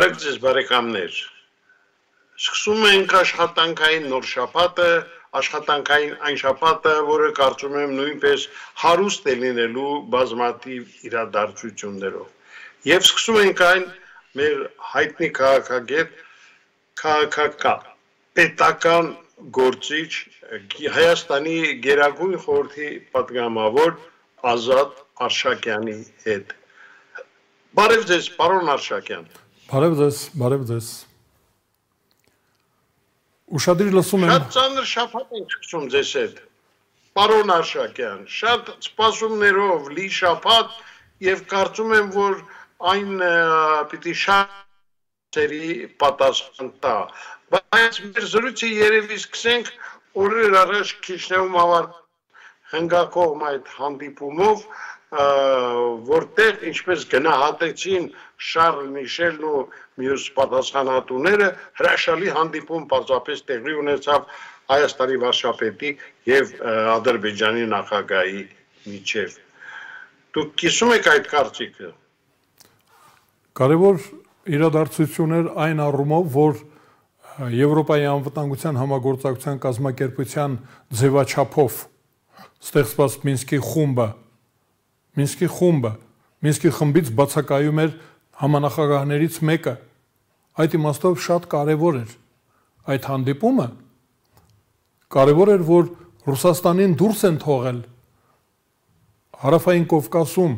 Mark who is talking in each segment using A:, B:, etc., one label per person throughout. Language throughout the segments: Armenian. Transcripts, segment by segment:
A: Բարև ձեզ բարեկամներ։ Սկսում ենք աշխատանքային նոր շաբաթը, աշխատանքային այն շաբաթը, որը կարծում եմ նույնպես հարուստ է լինելու բազմաթիվ իրադարձություններով։ Եվ սկսում ենք այն մեր հայտնի քաղաքագետ քաղաքակա պետական գործիչ Հայաստանի Գերագույն խորհրդի պատգամավոր Ազատ Արշակյանի հետ։ Բարև ձեզ, պարոն Արշակյան։
B: Բարև ձեզ, բարև ձեզ։ Ուշադիր լսում եմ։ Շատ
A: ծանր շփատ ենք սկսում ձեզ հետ։ Պարոն Արշակյան, շատ սպասումներով լի շփատ եւ կարծում եմ, որ այն պիտի շատ ծերի պատասխան տա։ Բայց մեր զրույցը երևի սկսենք օրեր առաջ Քիշնեում ավարտ հնգակողմ այդ հանդիպումով որտեղ ինչպես գնահատեցին Շարլ Միշելն ու մյուս պատասխանատուները հրաշալի հանդիպում բացապես տեղի ունեցավ Հայաստանի վարշապետի եւ Ադրբեջանի նախագահի միջև։ Դուք կիսում եք այդ կարծիքը։
B: Կարևոր իրադարձություններ այն առումով, որ Եվրոպայի անվտանգության համագործակցության կազմակերպության ձևաչափով ստեղծված Մինսկի խումբը Մինսկի խումբը, Մինսկի խմբից բացակայում էր համանախագահներից մեկը։ Այդ իմաստով շատ կարևոր էր այդ հանդիպումը։ Կարևոր էր, որ Ռուսաստանին դուրս են թողել Հարավային Կովկասում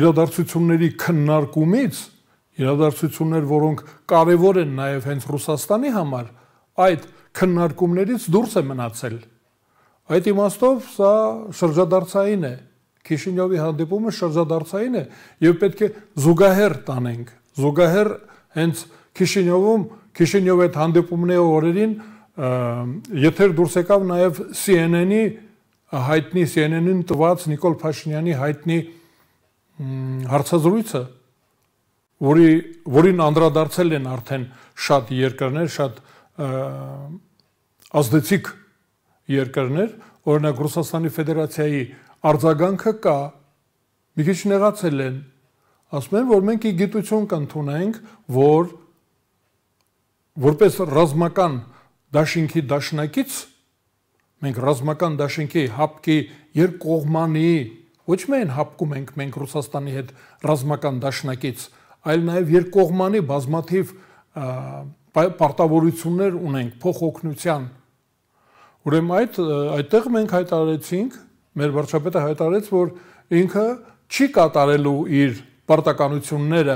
B: իրադարձությունների քննարկումից իրադարձություններ, որոնք կարևոր են նաև հենց Ռուսաստանի համար, այդ քննարկումներից դուրս է մնացել Այդ իմաստով սա շրջադարձային է։ Քիշինյովի հանդիպումը շրջադարձային է եւ պետք է զուգահեռ տանենք։ Զուգահեռ հենց Քիշինյովում Քիշինյովի հետ հանդիպումների օրերին եթեր դուրս եկավ նաեւ CNN-ի հայտնի CNN-ին տված Նիկոլ Փաշինյանի հայտնի հարցազրույցը, որի որին անդրադարձել են արդեն շատ երկրներ, շատ ազդեցիկ երկրներ, օրինակ Ռուսաստանի Ֆեդերացիայի արձագանքը կա, մի քիչ նեղացել են, ասում են, որ մենք ի գիտություն կընդունենք, որ որպես ռազմական դաշինքի դաշնակից մենք ռազմական դաշինքի հապկի երկկողմանի ոչ միայն հապկում ենք մենք Ռուսաստանի հետ ռազմական դաշնակից, այլ նաև երկկողմանի բազմաթիվ պարտավորություններ ունենք փոխօգնության Ուրեմն այդ այդտեղ մենք հայտարարեցինք, մեր վարչապետը հայտարարեց, որ ինքը չի կատարելու իր պարտականությունները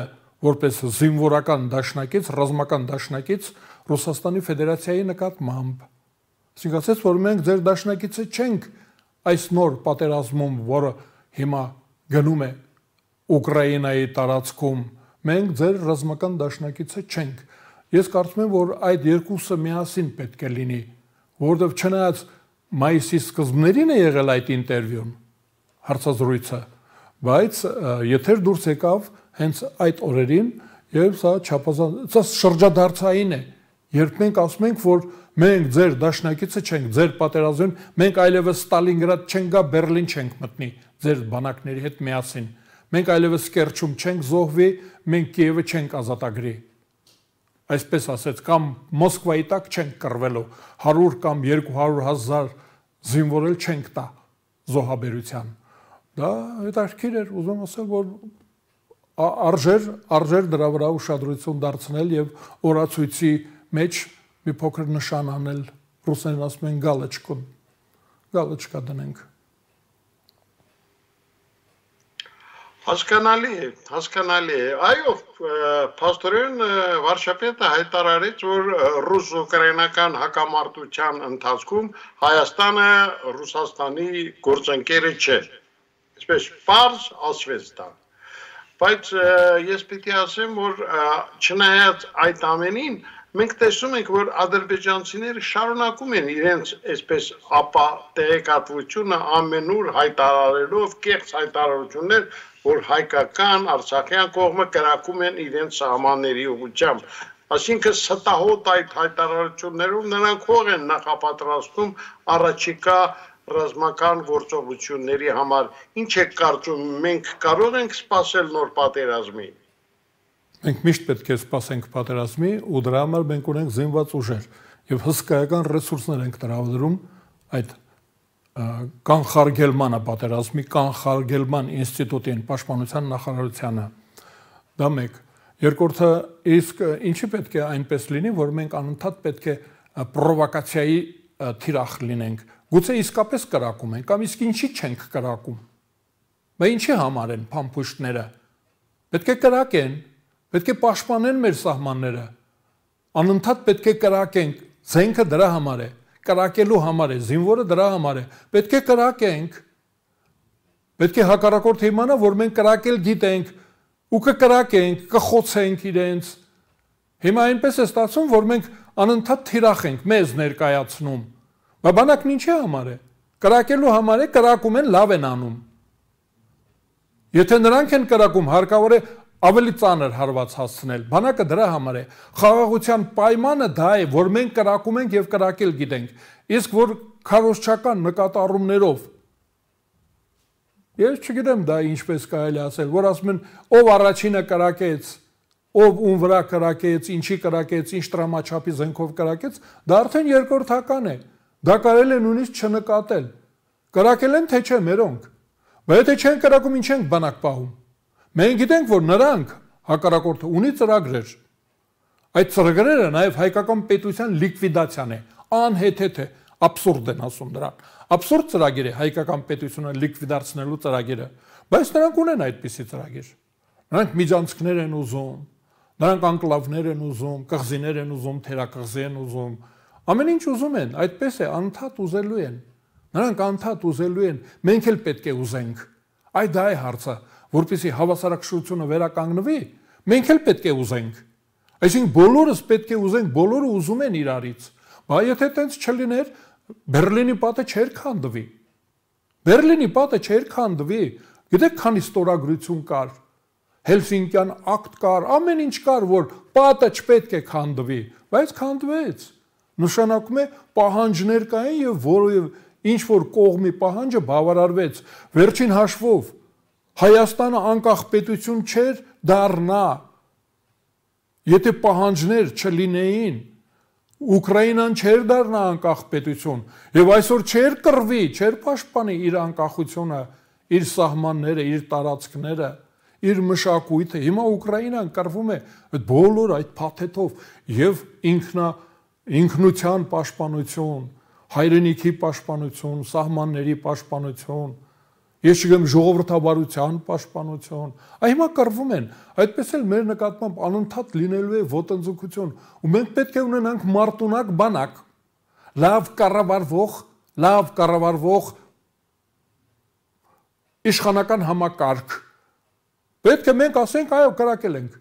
B: որպես զինվորական դաշնակից, ռազմական դաշնակից Ռուսաստանի Ֆեդերացիայի նկատմամբ։ Այսինքն ասեց, որ մենք ձեր դաշնակիցը չենք այս նոր պատերազմում, որը հիմա գնում է Ուկրաինայի տարածքում, մենք ձեր ռազմական դաշնակիցը չենք։ Ես կարծում եմ, որ այդ երկուսը միասին պետք է լինի որովհետև չնայած մայիսի սկզբներին է եղել այդ ինտերվյուն հարցազրույցը, բայց եթեր դուրս եկավ հենց այդ օրերին եւ սա չափազանց սա շրջադարձային է, երբ մենք ասում ենք, որ մենք ձեր դաշնակիցը չենք, ձեր պատերազմին, մենք այլևս Ստալինգրադ չենք գա, Բերլին չենք մտնի ձեր բանակների հետ միասին։ Մենք այլևս Կերչում չենք զոհվի, մենք Կիևը չենք ազատագրի այսպես ասած, կամ Մոսկվայի տակ չենք կռվելու, 100 կամ 200 հազար զինվորել չենք տա զոհաբերության։ Դա հետաքրքիր էր, ուզում ասել, որ արժեր արժեր դրա վրա ուշադրություն դարձնել եւ օրացույցի մեջ մի փոքր նշան անել ռուսերեն ասում են գալոչկա գալոչկա դնենք
A: Հասկանալի է, հասկանալի է։ Այո, Փաստորեն վարշապետը հայտարարեց, որ ռուս-ուկրաինական հակամարտության ընթացքում Հայաստանը Ռուսաստանի գործընկերը չէ։ Այսպես պարզ ասվեց դա։ Բայց ես պիտի ասեմ, որ չնայած այդ ամենին, մենք տեսնում ենք, որ ադրբեջանցիները շարունակում են իրենց այսպես ապա տեղեկատվությունը ամենուր հայտարարելով, կեղծ հայտարարություններ, որ հայկական արցախյան կողմը կրակում են իրենց սահմանների ուղությամբ Այսինքն ստահոտ այդ հայտարարություններով նրանք հող են նախապատրաստում առաջիկա ռազմական գործողությունների համար։ Ինչ է կարծում, մենք կարող ենք սпасել նոր պատերազմի։
B: Մենք միշտ պետք է սпасենք պատերազմի ու դրա համար մենք ունենք զինված ուժեր եւ հսկայական ռեսուրսներ ենք տրավադրում այդ կանխարգելմանը պատերազմի կանխարգելման ինստիտուտին պաշտպանության նախարարությանը դա մեկ երկրորդը իսկ ինչի պետք է այնպես լինի որ մենք անընդհատ պետք է պրովոկացիայի թիրախ լինենք գուցե իսկապես կրակում ենք կամ իսկ ինչի չենք կրակում մա ինչի համար են փամփուշտները պետք է կրակեն պետք է պաշտպանեն մեր սահմանները անընդհատ պետք է կրակենք ցենքը դրա համար է կրակելու համար է, զինվորը դրա համար է։ Պետք է կրակենք։ Պետք է հակառակորդը իմանա, որ մենք կրակել գիտենք ու կկրակենք, կխոցենք իրենց։ Հիմա այնպես է ստացվում, որ մենք անընդհատ թիրախ ենք մեզ ներկայացնում։ Բա բանակն ինչի համար է։ Կրակելու համար է, կրակում են, լավ են անում։ Եթե նրանք են կրակում, հարկավոր է ավելի ծանր հարված հասցնել։ Բանակը դրա համար է։ Խաղաղության պայմանը դա է, որ մենք կրակում ենք եւ կրակել գիտենք։ Իսկ որ քարոշչական նկատառումներով ես չգիտեմ դա ինչպես կարելի ասել, որ ասում են ով առաջինը կրակեց, ով ում վրա կրակեց, ինչի կրակեց, ինչ տրամաչափի զենքով կրակեց, դա արդեն երկրորդական է։ Դա կարելի է նույնիսկ չնկատել։ Կրակել են թե չէ մերոնք։ Բայց եթե չեն կրակում, ինչ են բանակ պահում։ Մենք գիտենք, որ նրանք հակառակորդը ունի ծրագրեր։ Այդ ծրագրերը նաև հայկական պետության լիկվիդացիան է, անհեթեթ է, աբսուրդ են ասում դրան։ Աբսուրդ ծրագիր է հայկական պետությունը լիկվիդացնելու ծրագիրը, բայց նրանք ունեն այդպիսի ծրագիր։ Նրանք միջանցքներ են ուզում, նրանք անկլավներ են ուզում, կղզիներ են ուզում, թերակղզի են ուզում, ամեն ինչ ուզում են, այդպես է, անդադ ուզելու են։ Նրանք անդադ ուզելու են, մենք էլ պետք է ուզենք։ Այդ դա է հարցը որպեսի հավասարակշռությունը վերականգնվի, մենք էլ պետք է ուզենք։ Այսինքն բոլորս պետք է ուզենք, բոլորը ուզում են իրարից։ Բա եթե տենց չլիներ, Բերլինի պատը չէր քանդվի։ Բերլինի պատը չէր քանդվի։ Գիտեք, քանի ստորագրություն կար։ Հելսինկյան ակտ կար, ամեն ինչ կար, որ պատը չպետք է քանդվի, բայց քանդվեց։ Նշանակում է պահանջներ կային եւ որը ինչ որ կողմի պահանջը բավարարվեց։ Վերջին հաշվով Հայաստանը անկախ պետություն չէր դառնա։ Եթե պահանջներ չլինեին, Ուկրաինան չէր դառնա անկախ պետություն եւ այսօր չէր կռվի, չէր պաշտպանի իր անկախությունը, իր սահմանները, իր տարածքները, իր մշակույթը։ Հիմա Ուկրաինան կռվում է այդ բոլոր այդ փաթեթով եւ ինքնա ինքնության պաշտպանություն, հայրենիքի պաշտպանություն, սահմանների պաշտպանություն, Ես չգիտեմ ժողովրդավարության պաշտպանություն։ Այ հիմա կռվում են։ Այդպես էլ մեր նկատմամբ անընդհատ լինելու է ոտնձգություն, ու մենք պետք է ունենանք մարտունակ բանակ, լավ կառավարվող, լավ կառավարվող իշխանական համակարգ։ Պետք է մենք ասենք, այո, կրակել ենք։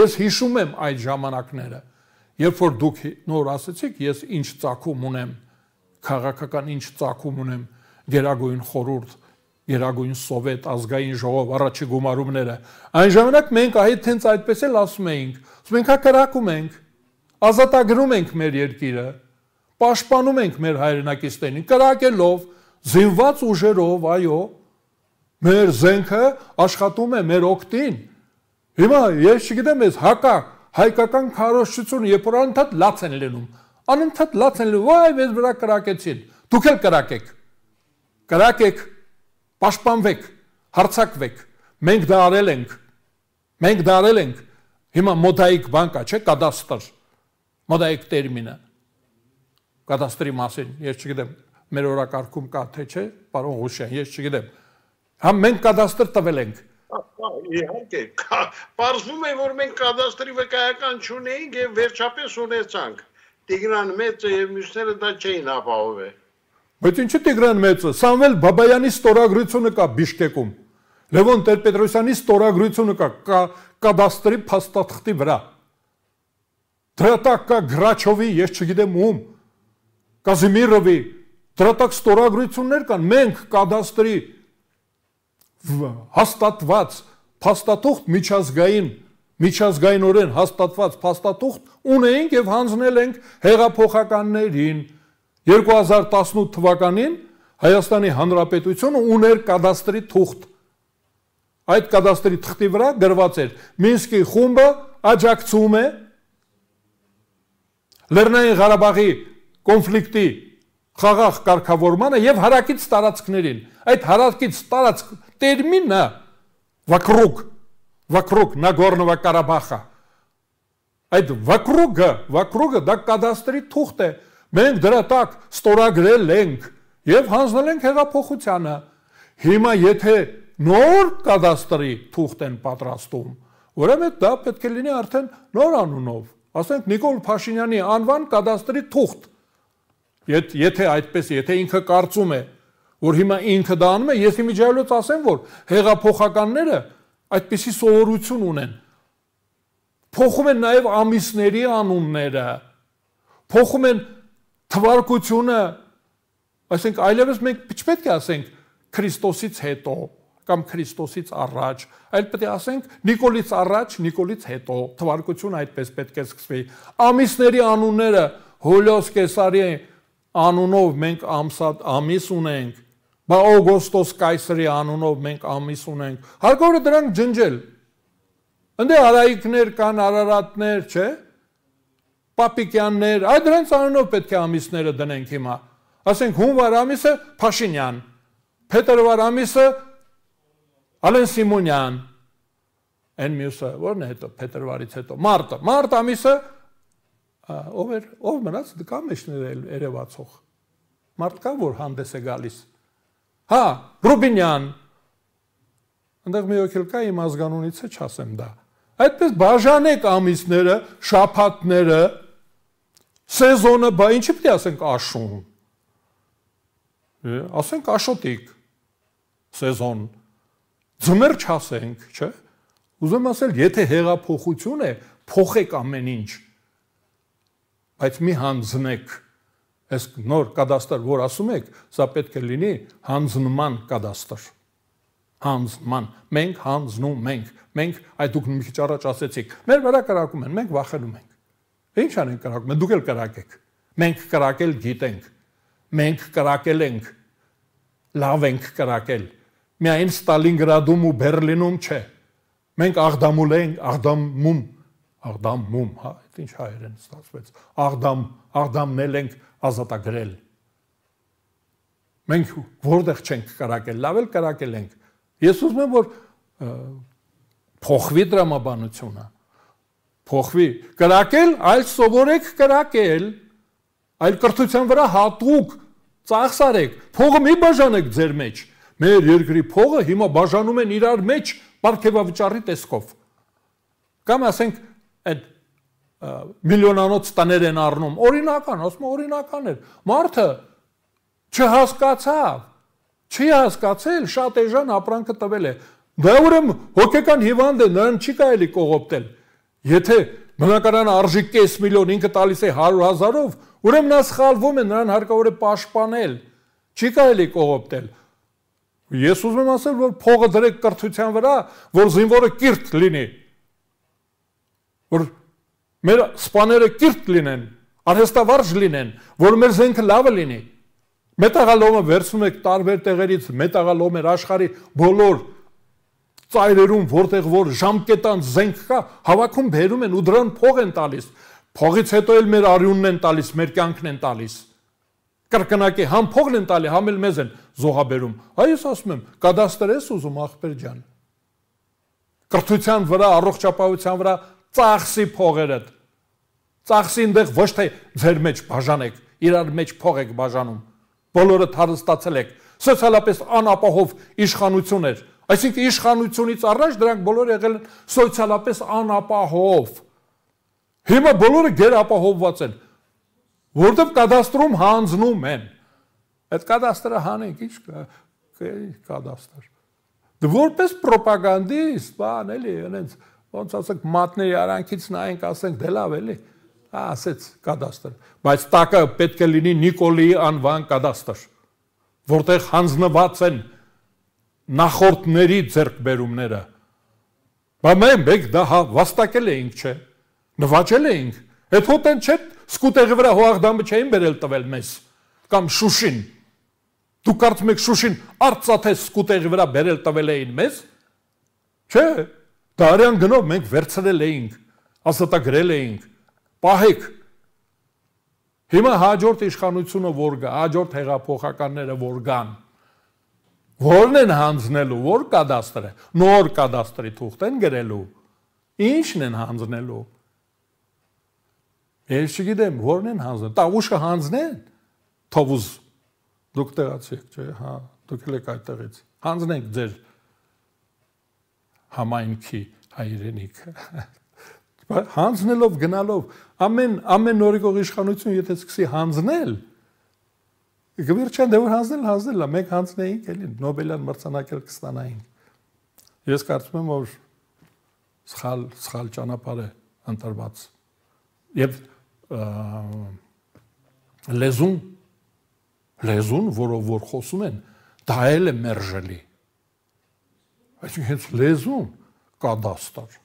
B: Ես հիշում եմ այդ ժամանակները, երբ որ դուք նոր ասացիք, ես ինչ ծակում ունեմ, քաղաքական ինչ ծակում ունեմ, գերագույն խորուրդ Երագույն սովետ ազգային ժողով առաջի գումարումները։ Այն ժամանակ մենք այդ հենց այդպես էլ ասում էինք, ասում ենք հա կրակում ենք, ազատագրում ենք մեր երկիրը, պաշտպանում ենք մեր հայրենակիցներին, կրակելով, զինված ուժերով, այո, մեր զենքը աշխատում է մեր օկտին։ Հիմա ես չգիտեմ, ես հակա հայկական քարոշչություն երբ որ անընդհատ լաց են լինում, անընդհատ լաց են լինում, վայ, մեզ վրա կրակեցին։ Դուք էլ կրակեք։ Կրակեք պաշտպանվեք, հարցակվեք։ Մենք դա արել ենք։ Մենք դա արել ենք։ Հիմա մոդայիկ բանկա, չէ՞, կադաստր։ Մոդայիկ տերմինը։ Կադաստրի մասին, ես չգիտեմ, մեր օրակարգում կա թե չէ, պարոն Ղուշյան, ես չգիտեմ։ Հա մենք կադաստր տվել ենք։
A: Իհարկե, բարձվում է, որ մենք կադաստրի վկայական չունեինք եւ վերջապես ունեցանք։ Տիգրան մեծը եւ մյուսները դա չէին ապահովել։
B: Բայց ինչու Տիգրան Մեծը, Սամվել Բաբայանի ստորագրությունը կա Բիշկեկում։ Լևոն Տեր-Պետրոսյանի ստորագրությունը կա, կա կադաստրի փաստաթղթի վրա։ Դրատակ կա Գրաչովի, ես չգիտեմ ում, Կազիմիրովի, դրատակ ստորագրություններ կան, մենք կադաստրի հաստատված փաստաթուղթ միջազգային միջազգայինորեն հաստատված փաստաթուղթ ունենք եւ հանձնել ենք հեղափոխականներին, 2018 թվականին Հայաստանի Հանրապետությունը ուներ կադաստրի թուղթ։ Այդ կադաստրի թղթի վրա գրված էր. Մինսկի խումբը աջակցում է Լեռնային Ղարաբաղի կոնֆլիկտի խաղաղ կարգավորմանը եւ հարակից տարածքներին։ Այդ հարակից տարածք տերմինը вокруг вокруг Нагорного Карабаха այդ вокруга, вокруга դա կադաստրի թուղթ է, Մենք դրա տակ ստորագրել ենք եւ հանձնել ենք հեղափոխությանը։ Հիմա եթե նոր կադաստրի թուղթ են պատրաստում, ուրեմն դա պետք է լինի արդեն նոր անունով, ասենք Նիկոլ Փաշինյանի անվան կադաստրի թուղթ։ Եթ, Եթե այդպես, եթե ինքը կարծում է, որ հիմա ինքը դա անում է, ես իմիջայլոց ասեմ, որ հեղափոխականները այդպիսի սովորություն ունեն։ Փոխում են նաև ամիսների անունները։ Փոխում են թվարկությունը, այսինքն այլևս մենք չպետք է ասենք Քրիստոսից հետո կամ Քրիստոսից առաջ, այլ պետք է ասենք Նիկոլից առաջ, Նիկոլից հետո թվարկությունը այդպես պետք է սկսվի։ Ամիսների անունները Հուլիոս Կեսարի անունով մենք ամսա ամիս ունենք, բա Օգոստոս Կայսրի անունով մենք ամիս ունենք։ Հարկավոր է դրանք ջնջել։ Ընդ է արայիկներ կան, արարատներ, չէ՞։ Պապիկյաններ, այ դրանց անունով պետք է ամիսները դնենք հիմա։ Ասենք հունվար ամիսը Փաշինյան, փետրվար ամիսը Ալեն Սիմոնյան։ Այն մյուսը ո՞րն է հետո փետրվարից հետո։ Մարտը, մարտ ամիսը ով էր, ով մնաց դկա մեջներ երևացող։ Մարտ կա որ հանդես է գալիս։ Հա, Ռուբինյան, Այնտեղ մի օքել կա իմ ազգանունից է չասեմ դա։ Այդպես բաժանեք ամիսները, շաբաթները, Սեզոնը, բա ինչի պետք է ասենք աշուն։ Ասենք աշոտիկ սեզոն։ Ձմեր չասենք, չէ՞։ Ուզում ասել, եթե հեղափոխություն է, փոխեք ամեն ինչ։ Բայց մի հանձնեք այս նոր կադաստր, որ ասում եք, սա պետք է լինի հանձնման կադաստր։ Հանձնման։ Մենք հանձնում ենք։ Մենք այդ դուք մի քիչ առաջ ասեցիք։ Մեր վրա կրակում են, մենք վախենում ենք։ Ինչ անենք կրակում, դուք էլ կրակեք։ Մենք կրակել գիտենք։ Մենք կրակել ենք։ Լավ ենք կրակել։ Միայն Ստալինգրադում ու Բերլինում չէ։ Մենք աղդամուլ ենք, աղդամում, աղդամում, հա, դա ինչ հայերեն ստացվեց։ Աղդամ, աղդամնել ենք ազատագրել։ Մենք որտեղ չենք կրակել, լավ էլ կրակել ենք։ Ես ուզում եմ որ փոխվի դրամաբանությունը փոխվի։ Կրակել, այլ սովորեք կրակել։ Այլ կրթության վրա հատուկ ծախսարեք։ Փողը մի բաժանեք ձեր մեջ։ Մեր երկրի փողը հիմա բաժանում են իրար մեջ ապարքեվավճարի տեսքով։ Կամ ասենք այդ միլիոնանոց տներ են առնում։ Օրինական, ասում օրինական է։ Մարդը չհասկացավ, չի հասկացել, շատ էժան ապրանքը տվել է։ Դա դե ուրեմն հոգեկան հիվանդ է, նրան չի կարելի կողոպտել։ Եթե բնակարանը արժի կես միլիոն, ինքը տալիս է 100.000-ով, ուրեմն նա սխալվում է, նրան հարկավոր է պաշտպանել։ Չի կարելի կողոպտել։ Ես ուզում եմ ասել, որ փողը դրեք կրթության վրա, որ զինվորը կիրթ լինի։ Որ մեր սպաները կիրթ լինեն, արհեստավարժ լինեն, որ մեր զենքը լավը լինի։ Մետաղալոմը վերցնում եք տարբեր տեղերից, մետաղալոմ էր աշխարի բոլոր ծայրերում, որտեղ որ ժամկետան զենք կա, հավաքում բերում են ու դրան փող են տալիս։ Փողից հետո էլ մեր արյունն են տալիս, մեր կյանքն են տալիս։ Կրկնակի համ փողն են տալի, համ էլ մեզ են զոհաբերում։ Այս ասում եմ, կադաստր ես ուզում ախպեր ջան։ Կրթության վրա, առողջապահության վրա ծախսի փողերդ։ Ծախսի այնտեղ ոչ թե ձեր մեջ բաժանեք, իրար մեջ փող եք բաժանում։ Բոլորը հարստացել եք։ Սոցիալապես անապահով իշխանություն էր Այսինքն իշխանությունից առաջ դրանք բոլորը եղել են սոցիալապես անապահով։ Հիմա բոլորը գերապահովված են, որտեղ կադաստրում հանձնում են։ Այդ կադաստրը հանենք, ի՞նչ կադաստր։ Դե որպես ռոպագանդիստ, բան էլի, այնց ոնց ասենք մատների արանքից նայենք, ասենք դե լավ էլի։ Ա, հա, ասեց կադաստր, բայց տակը պետք է լինի Նիկոլի անվան կադաստր, որտեղ հանձնված են 1000 նախորդների ձերկբերումները։ Բա մենք դա հա վաստակել էինք, չէ՞։ Նվաճել էինք։ Այդ հոտեն չէ սկուտեղի վրա հողաղդամը չէին բերել տվել մեզ կամ շուշին։ Դու կարծում եք շուշին արծաթե սկուտեղի վրա բերել տվել էին մեզ։ Չէ։ Դա արյան գնով մենք վերցրել էինք, ազատագրել էինք։ Պահեք, Հիմա հաջորդ իշխանությունը որ գա, հաջորդ հեղափոխականները որ գան, Որն են հանձնելու, որ կադաստրը, նոր կադաստրի թուղթ են գրելու։ Ինչն են հանձնելու։ Ես չգիտեմ, որն են հանձնել։ Տավուշը հանձնեն։ Թովուզ դուք տեղացի եք, չէ՞, հա, դուք եք այդտեղից։ Հանձնենք ձեր համայնքի հայրենիքը։ Հանձնելով գնալով ամեն ամեն նորիկող իշխանություն եթե սկսի հանձնել, Գվերչան դեռ հանձնել, հանձնել է, մեկ հանձնեինք էլի Նոբելյան մրցանակել կստանայինք։ Ես կարծում եմ, որ սխալ սխալ ճանապարհ է ընտրված։ Եվ լեզուն լեզուն, որով որ խոսում են, դա էլ է մերժելի։ Այսինքն հենց լեզուն կադաստր։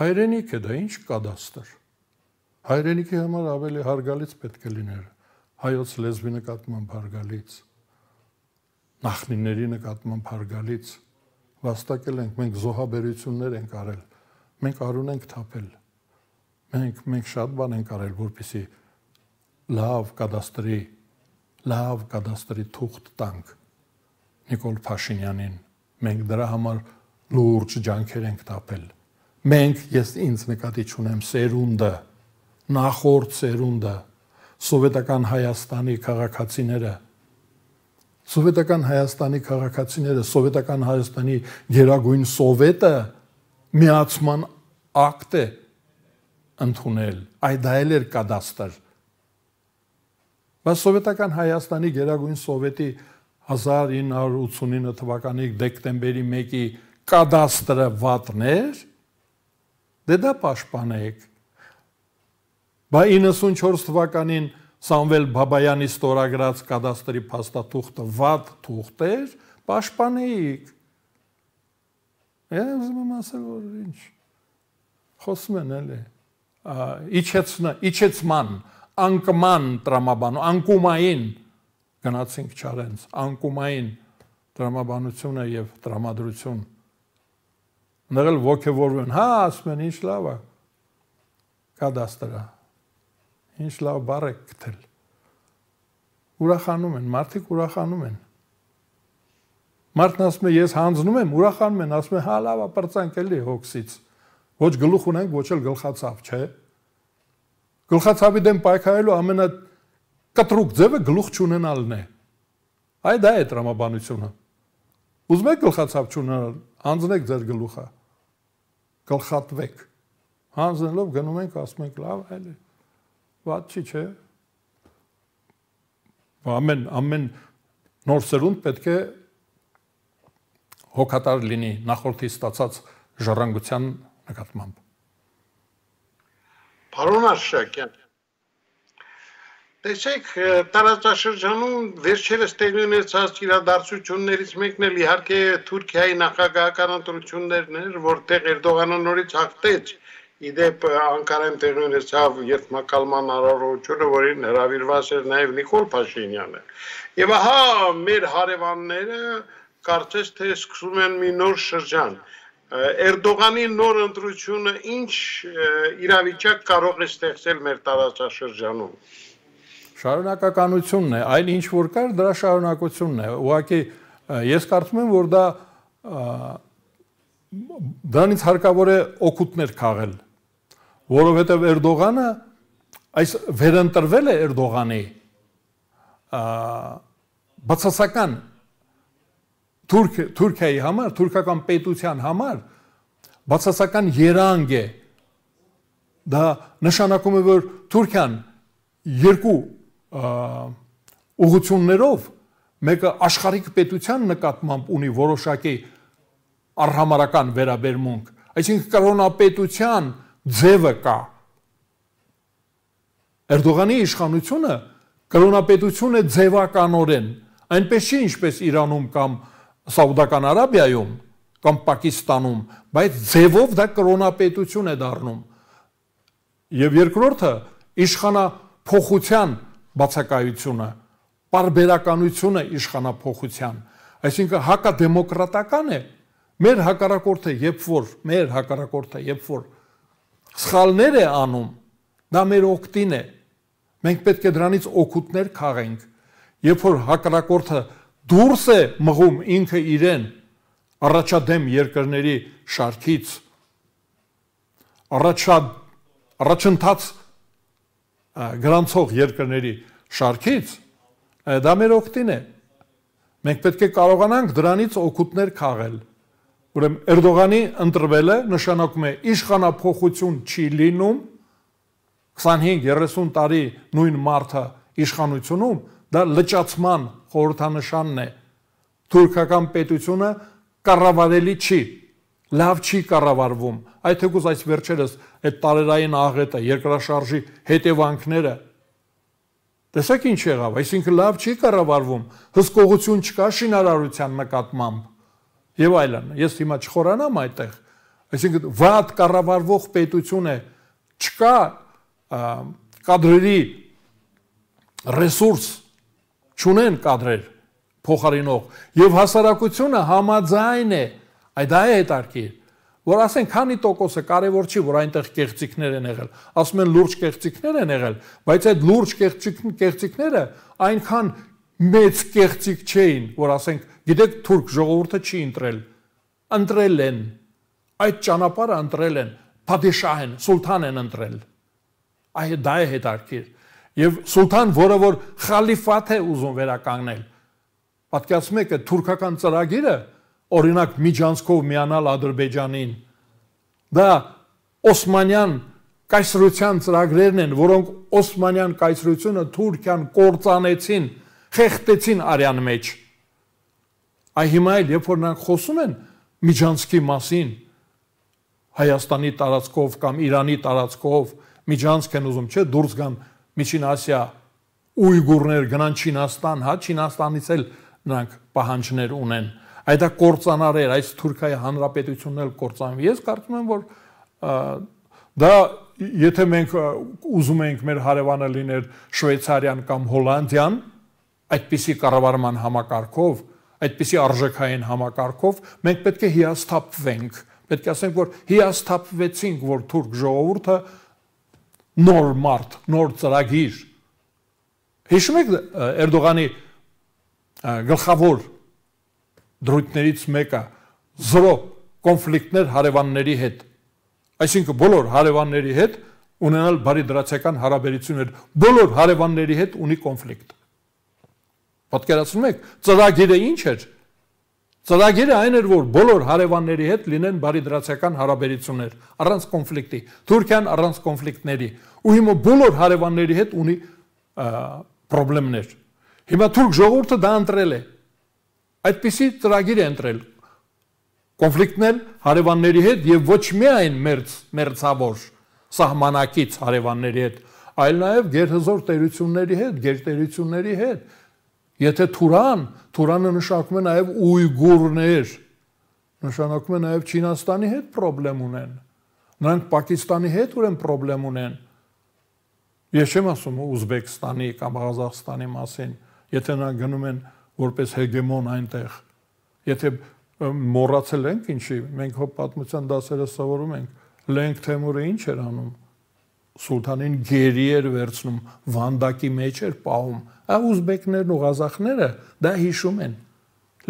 B: Հայրենիքը դա ինչ կադաստր։ Հայրենիքի համար ավելի հարգալից պետք է լիներ հայոց լեզվի նկատմամբ հարգալից, նախնիների նկատմամբ հարգալից վաստակել ենք, մենք զոհաբերություններ ենք արել, մենք արուն ենք թափել։ Մենք մենք շատ բան ենք արել, որպիսի լավ կադաստրի, լավ կադաստրի թուղթ տանք Նիկոլ Փաշինյանին։ Մենք դրա համար լուրջ ջանքեր ենք տապել։ Մենք ես ինձ նկատի ունեմ սերունդը, նախորդ սերունդը սովետական Հայաստանի քաղաքացիները սովետական Հայաստանի քաղաքացիները սովետական Հայաստանի Գերագույն Սովետը միացման ակտ է ընդունել այդ այլ էր կադաստր բայց սովետական Հայաստանի Գերագույն Սովետի 1989 թվականի դեկտեմբերի 1-ի կադաստրը վատներ դե դա պաշտպանեք Բա 94 թվականին Սամվել Բաբայանի ստորագրած կադաստրի փաստաթուղթը վատ թուղթ էր, պաշտպանեիք։ Ես մամ ասել որ ինչ խոսում են էլի իջեցնա իջեցման անկման տրամաբանու անկումային գնացինք Չարենց անկումային տրամաբանությունը եւ տրամադրություն նրանք ողքեվորվում հա ասում են ինչ լավ է կադաստրը ինչ լավ բառ եք գտել։ Ուրախանում են, մարդիկ ուրախանում են։ Մարդն ասում է ես հանձնում եմ, ուրախանում են, ասում է հա լավ, ապրծանք էլի հոգսից։ Ոչ գլուխ ունենք, ոչ էլ գլխացավ, չէ։ Գլխացավի դեմ պայքարելու ամենա կտրուկ ձևը գլուխ չունենալն է։ Այ դա է տրամաբանությունը։ Ուզում եք գլխացավ չունենալ, անձնեք ձեր գլուխը։ Գլխատվեք։ Հանձնելով գնում ենք, ասում ենք լավ, այլ է։ Ված չի, չէ։ Ամեն ամեն նոր սերունդ պետք է հոգատար լինի նախորդի ստացած ժառանգության նկատմամբ։
A: Պարոն Արշակյան, տեսեք, տարածաշրջանում վերջերս տեղի ունեցած իրադարձություններից մեկն էլ իհարկե Թուրքիայի նախագահական ընտրություններն էր, որտեղ Էրդողանը նորից հաղթեց Իդեպ Անկարան տեղի ունեցավ երթմակալման արարողությունը, որին հրավիրված էր նաև Նիկոլ Փաշինյանը։ Եվ ահա մեր հարևանները կարծես թե սկսում են մի նոր շրջան։ Էրդողանի նոր ընտրությունը ինչ իրավիճակ կարող է ստեղծել մեր տարածաշրջանում։
B: Շարունակականությունն է, այլ ինչ որ կար, դրա շարունակությունն է։ Ուղղակի ես կարծում եմ, որ դա դրանից հարկավոր է օկուտներ քաղել, որովհետև Էրդողանը այս վերընտրվել է Էրդողանի բացասական Թուրք Թուրքիայի համար, թուրքական պետության համար բացասական երանգ է։ Դա նշանակում է, որ Թուրքիան երկու ուղություններով մեկը աշխարհիկ պետության նկատմամբ ունի որոշակի արհամարական վերաբերմունք, այսինքն կրոնապետության ձևը կա։ Էրդողանի իշխանությունը կրոնապետություն է ձևականորեն, այնպես չի ինչպես Իրանում կամ Սաուդական Արաբիայում կամ Պակիստանում, բայց ձևով դա կրոնապետություն է դառնում։ Եվ երկրորդը իշխանափոխության բացակայությունը, պարբերականությունը իշխանափոխության, այսինքն հակադեմոկրատական է, Մեր հակարակորդը, երբ որ մեր հակարակորդը, երբ որ սխալներ է անում, դա մեր օգտին է։ Մենք պետք է դրանից օգուտներ քաղենք։ Երբ որ հակարակորդը դուրս է մղում ինքը իրեն առաջադեմ երկրների շարքից, առաջա առաջընթաց գրանցող երկրների շարքից, դա մեր օգտին է։ Մենք պետք է կարողանանք դրանից օգուտներ քաղել։ Ուրեմն Էրդողանի ընտրվելը նշանակում է իշխանապողություն չի լինում 25-30 տարի նույն մարդը իշխանությունում, դա լճացման խորհրդանշանն է։ Թուրքական պետությունը կառավարելի չի, լավ չի կառավարվում։ Այդ թեկուզ այս վերջերս այդ տարերային աղետը, երկրաշարժի հետևանքները Տեսեք ինչ եղավ, այսինքն լավ չի կառավարվում, հսկողություն չկա շինարարության նկատմամբ եւ այլն։ Ես հիմա չխորանամ այդտեղ։ Այսինքն վատ կառավարվող պետություն է, չկա կադրերի ռեսուրս, չունեն կադրեր փոխարինող եւ հասարակությունը համաձայն է այդ այ հետարկի որ ասեն քանի տոկոսը կարևոր չի որ այնտեղ կեղծիքներ են եղել ասում են լուրջ կեղծիքներ են եղել բայց այդ լուրջ կեղծիքները այնքան մեծ կեղծիկ չէին, որ ասենք, գիտեք, թուրք ժողովուրդը չի ընտրել, ընտրել են, այդ ճանապարհը ընտրել են, падишահ են, սուլտան են ընտրել։ Այ դա է հետաքրքիր։ Եվ սուլտան, որը որ խալիֆատ է ուզում վերականգնել, պատկերացնում եք, թուրքական ծրագիրը, օրինակ Միջանցքով միանալ Ադրբեջանին, դա Օսմանյան կայսրության ծրագրերն են, որոնք Օսմանյան կայսրությունը Թուրքիան կործանեցին 19 խեղտեցին արյան մեջ։ Այ հիմա էլ երբ որ նրանք խոսում են Միջանցքի մասին Հայաստանի տարածքով կամ Իրանի տարածքով Միջանցք են ուզում, չէ՞, դուրս գան Միջին Ասիա ուйգուրներ գնան Չինաստան, հա Չինաստանից էլ նրանք պահանջներ ունեն։ Այդ է կորցանարեր, այս Թուրքիայի հանրապետությունն էլ կորցանվի։ Ես կարծում եմ, որ դա եթե մենք ուզում ենք մեր հարևանը լիներ Շվեյցարիան կամ Հոլանդիան, այդպիսի կառավարման համակարգով, այդպիսի արժեքային համակարգով մենք պետք է հիասթափվենք։ Պետք է ասենք, որ հիասթափվեցինք, որ թուրք ժողովուրդը նոր մարդ, նոր ծրագիր։ Հիշում եք Էրդողանի գլխավոր դրույթներից մեկը՝ զրո կոնֆլիկտներ հարևանների հետ։ Այսինքն բոլոր հարևանների հետ ունենալ բարի դրացական հարաբերություններ, բոլոր հարևանների հետ ունի կոնֆլիկտ։ Պատկերացնում եք, ծրագիրը ինչ էր։ Ծրագիրը այն էր, որ բոլոր հարևանների հետ լինեն բարիդրացիական հարաբերություններ, առանց կոնֆլիկտի։ Թուրքիան առանց կոնֆլիկտների ու հիմա բոլոր հարևանների հետ ունի խնդիրներ։ Հիմա թուրք ժողովուրդը դա ընտրել է։ Այդպիսի ծրագիր է ընտրել կոնֆլիկտներ հարևանների հետ եւ ոչ միայն մերց մերցավոր սահմանակից հարևանների հետ, այլ նաեւ գերհզոր տերությունների հետ, գերտերությունների հետ, Եթե Թուրան, Թուրանը նշանակում է նաև ույգուրներ, նշանակում է նաև Չինաստանի հետ խնդրեմ ունեն։ Նրանք Պակիստանի հետ ուրեմն խնդրեմ ունեն։ Ես չեմ ասում Ուզբեկստանի կամ Ղազախստանի մասին, եթե նրանք գնում են որպես հեգեմոն այնտեղ։ Եթե մոռացել ենք ինչի, մենք հո պատմության դասերը սովորում ենք, Լենք Թեմուրը ինչ էր անում սուլթանին գերի էր վերցնում, վանդակի մեջ էր պահում։ Ա ուզբեկներն ու ղազախները դա հիշում են։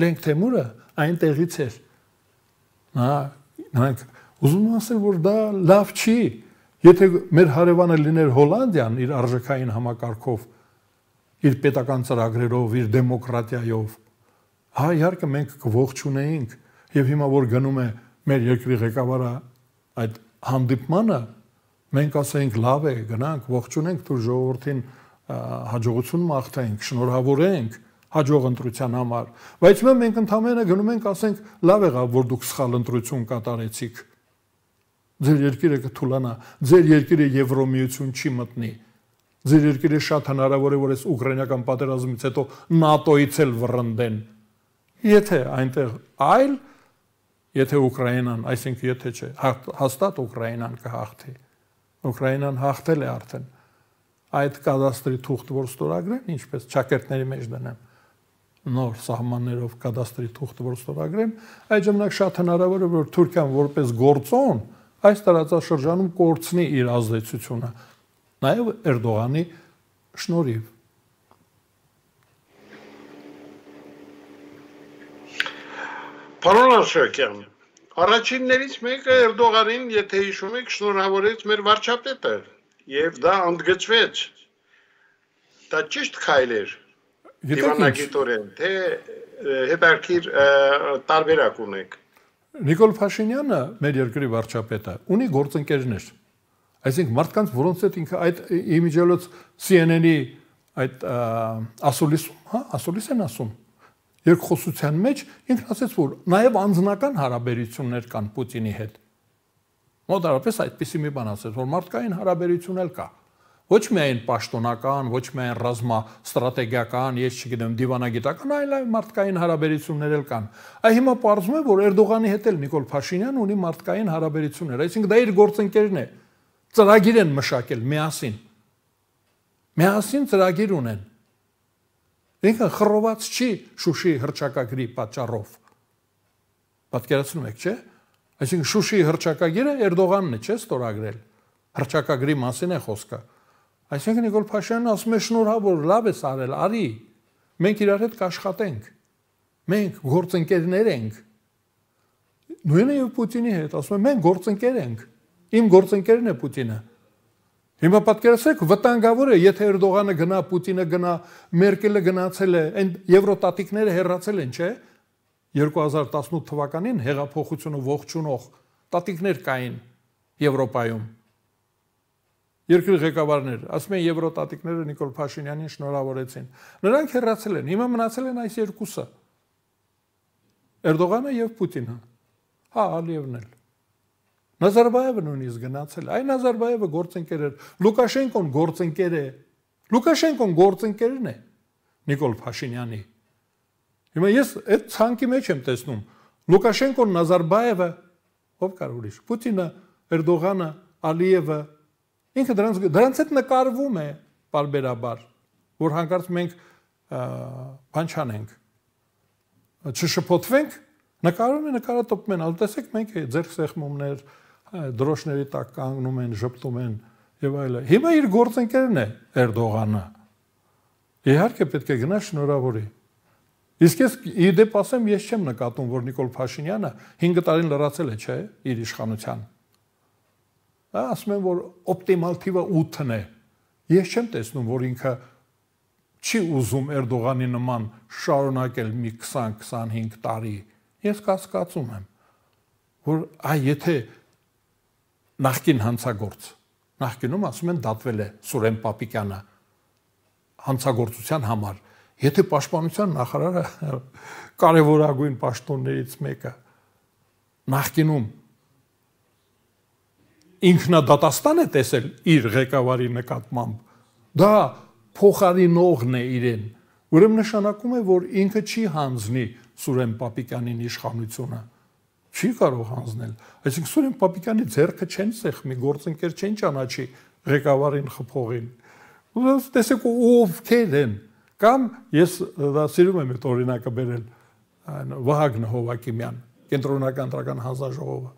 B: Լենք Թեմուրը այնտեղից էր։ Նա նրանք ուզում ասել, որ դա լավ չի։ Եթե մեր հարևանը լիներ Հոլանդիան իր արժեքային համակարգով, իր պետական ծրագրերով, իր դեմոկրատիայով, հա իհարկե մենք կողջունեինք եւ հիմա որ գնում է մեր երկրի ղեկավարը այդ հանդիպմանը մենք ասենք լավ է, գնանք, ողջունենք դու ժողովրդին հաջողություն մաղթենք, շնորհավորենք հաջող ընտրության համար, բայց հիմա մենք ընդհանրապես գնում ենք ասենք լավ եղավ, որ դուք սխալ ընտրություն կատարեցիք։ Ձեր երկիրը կթուլանա, ձեր երկիրը Եվրոմիություն չի մտնի։ Ձեր երկիրը շատ հնարավոր է, որ այս ուկրաինական պատերազմից հետո ՆԱՏՕ-ից էլ վռնդեն։ Եթե այնտեղ այլ, եթե Ուկրաինան, այսինքն եթե չէ, հա, հաստատ Ուկրաինան կհաղթի։ Ուկրաինան հաղթել է արդեն այդ կադաստրի թուղթը, որ ստորագրեն, ինչպես ճակերտների մեջ դնեմ նոր սահմաններով կադաստրի թուղթը, որ ստորագրեն, այդ ժամանակ շատ հնարավոր է, որ Թուրքիան որպես գործոն այս տարածաշրջանում կորցնի իր ազդեցությունը նաև Էրդողանի շնորհիվ
A: Պարոն Աշոկյան, Առաջիններից մեկը Էրդողանին, եթե հիշում եք, շնորհավորեց մեր վարչապետը եւ դա ընդգծվեց։ Դա ճիշտ քայլ էր։
B: Դիվանագիտորեն,
A: թե հետարքիր տարբերակ ունենք։
B: Նիկոլ Փաշինյանը, մեր երկրի վարչապետը, ունի գործընկերներ։ Այսինքն մարդկանց, որոնց հետ ինքը այդ իմիջելոց CNN-ի այդ ասուլիս, հա, ասուլիս են ասում երկխոսության մեջ ինքն ասաց, որ նաև անձնական հարաբերություններ կան Պուտինի հետ։ Մոտարապես այդպիսի մի բան ասաց, որ մարդկային հարաբերություն էլ կա։ Ոչ միայն պաշտոնական, ոչ միայն ռազմա ստրատեգիական, ես չգիտեմ, դիվանագիտական, այլ այլ մարդկային հարաբերություններ էլ կան։ Այ հիմա պարզվում է, որ Էրդողանի հետ էլ Նիկոլ Փաշինյանն ունի մարդկային հարաբերություններ, այսինքն դա իր գործընկերն է։ Ծրագիր են մշակել միասին։ Միասին ծրագիր ունեն Ինքը խռոված չի Շուշի հրճակագրի պատճառով։ Պատկերացնում եք, չէ՞։ Այսինքն Շուշի հրճակագիրը Էրդողանն է, չէ՞, ստորագրել։ Հրճակագրի մասին է խոսքը։ Այսինքն Նիկոլ Փաշյանն ասում է շնորհավոր լավ ես արել, արի։ Մենք իրար հետ կաշխատենք։ Մենք գործընկերներ ենք։ Նույնը եւ Պուտինի հետ ասում է մենք գործընկեր ենք։ Իմ գործընկերն է Պուտինը։ են Հիմա պատկերացրեք վտանգավոր է, եթե Էրդողանը գնա, Պուտինը գնա, Մերկելը գնացել է, այն եվրոտատիկները հերացել են, չէ՞։ 2018 թվականին հեղափոխությունը ողջունող տատիկներ կային Եվրոպայում։ Երկրի ղեկավարներ, ասում են եվրոտատիկները Նիկոլ Փաշինյանին շնորհավորեցին։ Նրանք հերացել են, հիմա մնացել են այս երկուսը։ Էրդողանը եւ Պուտինը։ Հա, Ալիևն էլ։ Նազարբաևը նույնիսկ գնացել։ Այն Նազարբաևը գործընկեր էր, Լուկաշենկոն գործընկեր է։ Լուկաշենկոն գործընկերն է Նիկոլ Փաշինյանի։ Հիմա ես այդ ցանկի մեջ եմ տեսնում Լուկաշենկոն, Նազարբաևը, ով կար ուրիշ, Պուտինը, Էրդողանը, Ալիևը։ Ինքը դրանց դրանց հետ նկարվում է բարբերաբար, որ հանկարծ մենք բան չանենք։ Չշփոթվենք, նկարում է նկարատոպմեն, ալ տեսեք մենք ձեր սեղմումներ, դրոշների տակ կանգնում են, ճպտում են եւ այլն։ Հիմա իր գործընկերն է Էրդողանը։ Իհարկե պետք է գնա շնորհավորի։ Իսկ ես իդեպ ասեմ, ես չեմ նկատում, որ Նիկոլ Փաշինյանը 5 տարին լրացել է, չէ, իր իշխանության։ Դա ասում են, որ օպտիմալ թիվը 8-ն է։ Ես չեմ տեսնում, որ ինքը չի ուզում Էրդողանի նման շարունակել մի 20-25 տարի։ Ես կասկածում եմ, որ այ եթե նախկին հանցագործ։ Նախկինում ասում են դատվել է Սուրեն Պապիկյանը հանցագործության համար։ Եթե պաշտպանության նախարարը կարևորագույն պաշտոններից մեկը նախկինում ինքնադատաստան է տեսել իր ղեկավարի նկատմամբ, դա փոխարինողն է իրեն։ Ուրեմն նշանակում է, որ ինքը չի հանձնի Սուրեն Պապիկյանին իշխանությունը չի կարող հանձնել։ Այսինքն Սուրեն Պապիկյանի ձեռքը չեն սեղմի, գործընկեր չեն ճանաչի ղեկավարին խփողին։ Ուզես տեսեք ովքեր են։ Կամ ես դա սիրում եմ այդ օրինակը բերել այն Վահագն Հովակիմյան, կենտրոնական տրական հանձնաժողովը։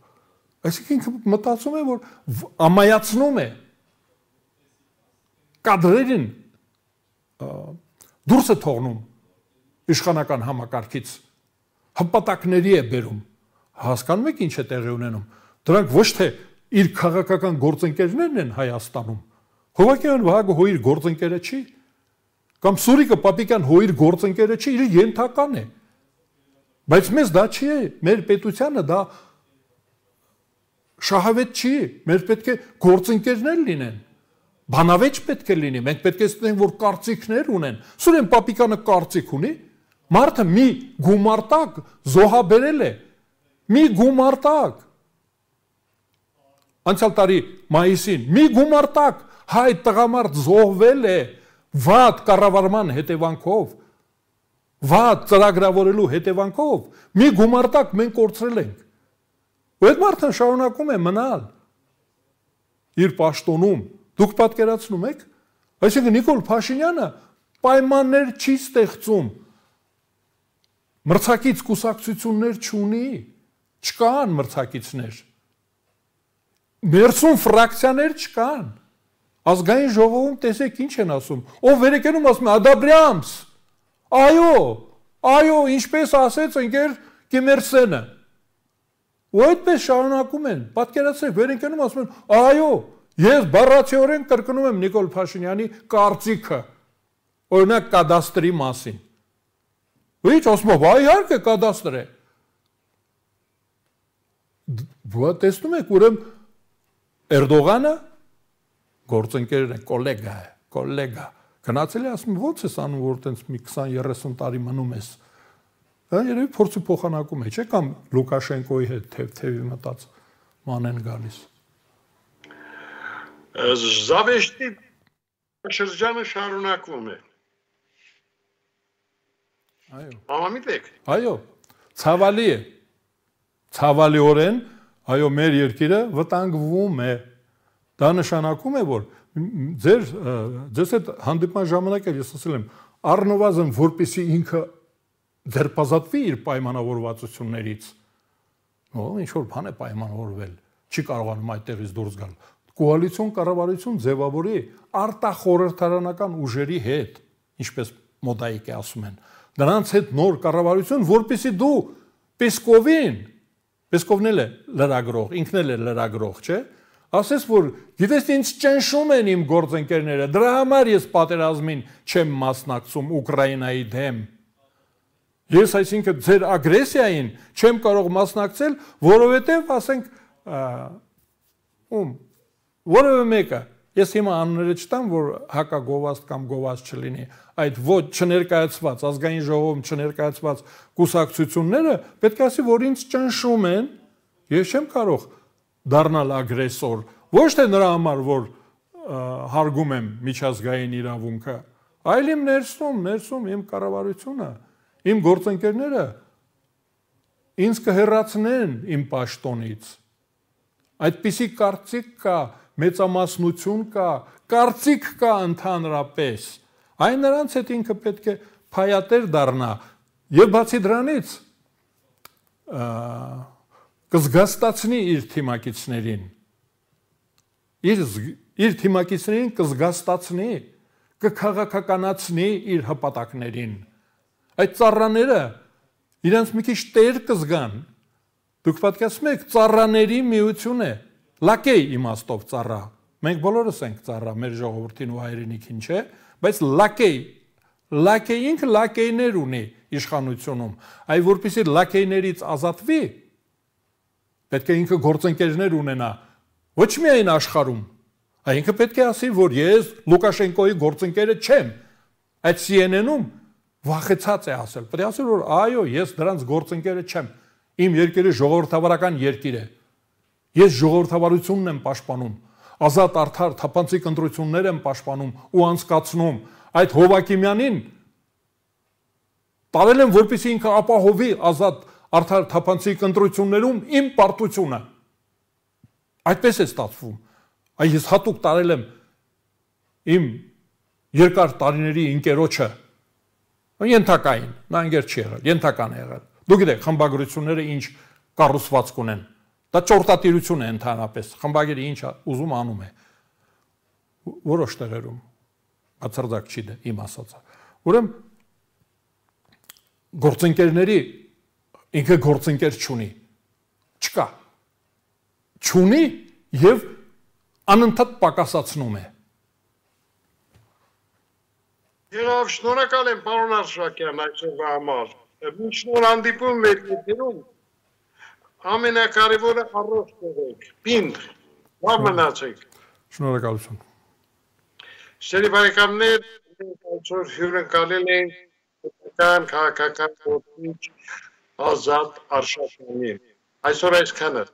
B: Այսինքն ինքը մտածում է, որ ամայացնում է կադրերին դուրս է թողնում իշխանական համակարգից հպատակների է բերում Հասկանում եք ինչ է տեղի ունենում։ Դրանք ոչ թե իր քաղաքական գործընկերներն են Հայաստանում։ Հովակյան Վահագը հոյր գործընկերը չի, կամ Սուրիկը Պապիկյան հոյր գործընկերը չի, իր ենթական է։ Բայց մեզ դա չի է, մեր պետությանը դա շահավետ չի, մեր պետք է գործընկերներ լինեն։ Բանավեճ պետք է լինի, մենք պետք է ստենք, որ կարծիքներ ունեն։ Սուրեն Պապիկյանը կարծիք ունի, մարդը մի գումարտակ զոհաբերել է Մի գումարտակ։ Անցյալ տարի մայիսին մի գումարտակ հայ տղամարդ զոհվել է վատ կառավարման հետևանքով, վատ ծրագրավորելու հետևանքով։ Մի գումարտակ մենք կորցրել ենք։ Ու այդ մարդն շարունակում է մնալ իր պաշտոնում։ Դուք պատկերացնում եք, այսինքն Նիկոլ Փաշինյանը պայմաններ չի ստեղծում մրցակից կուսակցություններ չունի չկան մրցակիցներ։ Մերսում ֆրակցիաներ չկան։ Ազգային ժողովում տեսեք ինչ են ասում։ Ով վերեկենում ասում է Ադաբրյանց։ Այո, այո, ինչպես ասեց ընկեր Կեմերսենը։ Ու այդպես շարունակում են։ Պատկերացրեք, վերենկնում ասում են, այո, ես բառացիորեն կրկնում եմ Նիկոլ Փաշինյանի կարծիքը օրինակ կադաստրի մասին։ Ու ի՞նչ ասում է, այ իհարկե կադաստրը Բուա տեսնում եք, ուրեմն Էրդողանը գործընկերն է, կոլեգա է, կոլեգա։ Գնացել է ասում, ո՞նց ես անում, որ տենց մի 20-30 տարի մնում ես։ Դա երևի փորձի փոխանակում է, չէ՞ կամ Լուկաշենկոյի հետ թեթևի մտած մանեն գալիս։
A: Զավեշտի շրջանը շարունակվում է։ Այո։ Մամամիտ եք։
B: Այո։ Ցավալի է։ Ցավալիորեն այո, մեր երկիրը վտանգվում է։ Դա նշանակում է, որ ձեր ձեզ այդ հանդիպման ժամանակ էլ ես ասել եմ, առնվազն որպեսի ինքը ձերբազատվի իր պայմանավորվածություններից, նո, ինչ որ բան է պայմանավորվել, չի կարողանում այդտեղից դուրս գալ։ Կոալիցիոն կառավարություն ձևավորի արտախորհրդարանական ուժերի հետ, ինչպես մոդայիկ է ասում են։ Նրանց հետ նոր կառավարություն, որպեսի դու Պեսկովին Պեսկովն էլ է լրագրող, ինքն էլ է լրագրող, չէ՞։ Ասես որ գիտես թե ինձ ճնշում են իմ գործընկերները, դրա համար ես պատերազմին չեմ մասնակցում Ուկրաինայի դեմ։ Ես այսինքն ձեր ագրեսիային չեմ կարող մասնակցել, որովհետև ասենք ում որևէ մեկը Ես հիմա անունները չտամ, որ հակագովաստ կամ գովաստ չլինի։ Այդ ոչ չներկայացված, ազգային ժողովում չներկայացված կուսակցությունները պետք է ասի, որ ինձ ճնշում են, ես չեմ կարող դառնալ ագրեսոր։ Ոչ թե նրա համար, որ հարգում եմ միջազգային իրավունքը, այլ իմ ներսում, ներսում իմ կառավարությունը, իմ գործընկերները ինձ կհեռացնեն իմ աշտոնից։ Այդպիսի կարծիք կա, կա մեծամասնություն կա, կարծիք կա ընդհանրապես։ Այն նրանց հետ ինքը պետք է փայատեր դառնա։ Եվ բացի դրանից կզգաստացնի իր թիմակիցներին։ Իր իր թիմակիցներին կզգաստացնի, կքաղաքականացնի իր հպատակներին։ Այդ ծառաները իրենց մի քիչ տեր կզգան։ Դուք պատկերացնեք ծառաների միություն է, մի Լակեի իմաստով ծառա։ Մենք բոլորս ենք ծառա մեր ժողովրդին ու հայրենիքին, չէ՞, բայց լակեի լակեի ինքը լակեյներ ունի իշխանությունում։ Այ որpիսի լակեյներից ազատվի, պետք է ինքը գործընկերներ ունենա ոչ միայն աշխարհում, այլ ինքը պետք է ասի, որ ես Լուկաշենկոյի գործընկերը չեմ։ Այդ CNN-ում վախեցած է ասել։ Պետք է ասել, որ այո, ես դրանց գործընկերը չեմ։ Իմ երկիրը ժողովրդավարական երկիր է։ երկիր Ես ժողովրդավարությունն եմ պաշտպանում, ազատ արդար թափանցիկ ընտրություններ եմ պաշտպանում ու անցկացնում։ Այդ Հովակիմյանին տարել են, որպեսզի ինքը ապահովի ազատ արդար թափանցիկ ընտրություններում իմ պարտությունը։ Այդպես է ստացվում։ Այ ես հատուկ տարել եմ իմ երկար տարիների ընկերոջը ենթակային, նա ընկեր չի եղել, ենթական է եղել։ Դու գիտեք, խմբագրությունները ինչ կառուցվածք ունեն։ Դա ճորտատիրություն է ընդհանրապես։ Խմբագիրը ինչ ուզում անում է։ Որոշ տեղերում բացարձակ չի դա դե- իմ ասածը։ Ուրեմն գործընկերների ինքը գործընկեր չունի։ Չկա։ Չունի եւ անընդհատ պակասացնում է։
A: Երավ շնորհակալ եմ պարոն Արշակյան այսօրվա համար։ Մինչ նոր հանդիպում մեր եթերում ամենակարևորը առողջ եղեք, պինդ,
B: լավ մնացեք։ Շնորհակալություն։
A: Շերի բարեկամներ, այսօր հյուրընկալել են պետական քաղաքական գործիչ ազատ արշակյանին։ Այսօր այսքանը։